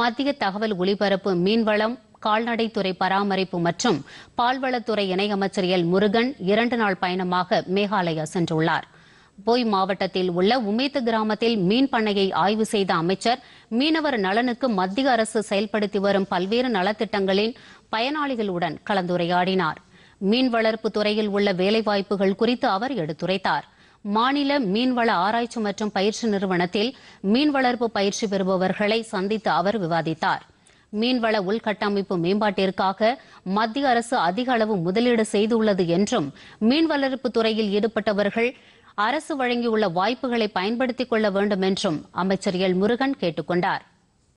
மத்திய தகவல் ஒலிபரப்பு மீன்வளம் கால்நடைத்துறை பராமரிப்பு மற்றும் பால்வளத்துறை இணையமைச்சர் எல் முருகன் இரண்டு நாள் பயணமாக மேகாலயா சென்றுள்ளார் போய் மாவட்டத்தில் உள்ள உமேத்து கிராமத்தில் மீன் பண்ணையை ஆய்வு செய்த அமைச்சர் மீனவர் நலனுக்கு மத்திய அரசு செயல்படுத்தி வரும் பல்வேறு நலத்திட்டங்களில் பயனாளிகளுடன் கலந்துரையாடினார் மீன் வளர்ப்பு துறையில் உள்ள வேலைவாய்ப்புகள் குறித்து அவர் எடுத்துரைத்தார் மாநில மீன்வள ஆராய்ச்சி மற்றும் பயிற்சி நிறுவனத்தில் மீன் வளர்ப்பு பயிற்சி பெறுபவர்களை சந்தித்து அவர் விவாதித்தார் மீன்வள உள்கட்டமைப்பு மேம்பாட்டிற்காக மத்திய அரசு அதிக அளவு முதலீடு செய்துள்ளது என்றும் மீன் வளர்ப்பு துறையில் ஈடுபட்டவர்கள் அரசு வழங்கியுள்ள வாய்ப்புகளை பயன்படுத்திக் கொள்ள வேண்டும் என்றும் அமைச்சர் எல் முருகன் கேட்டுக் கொண்டார்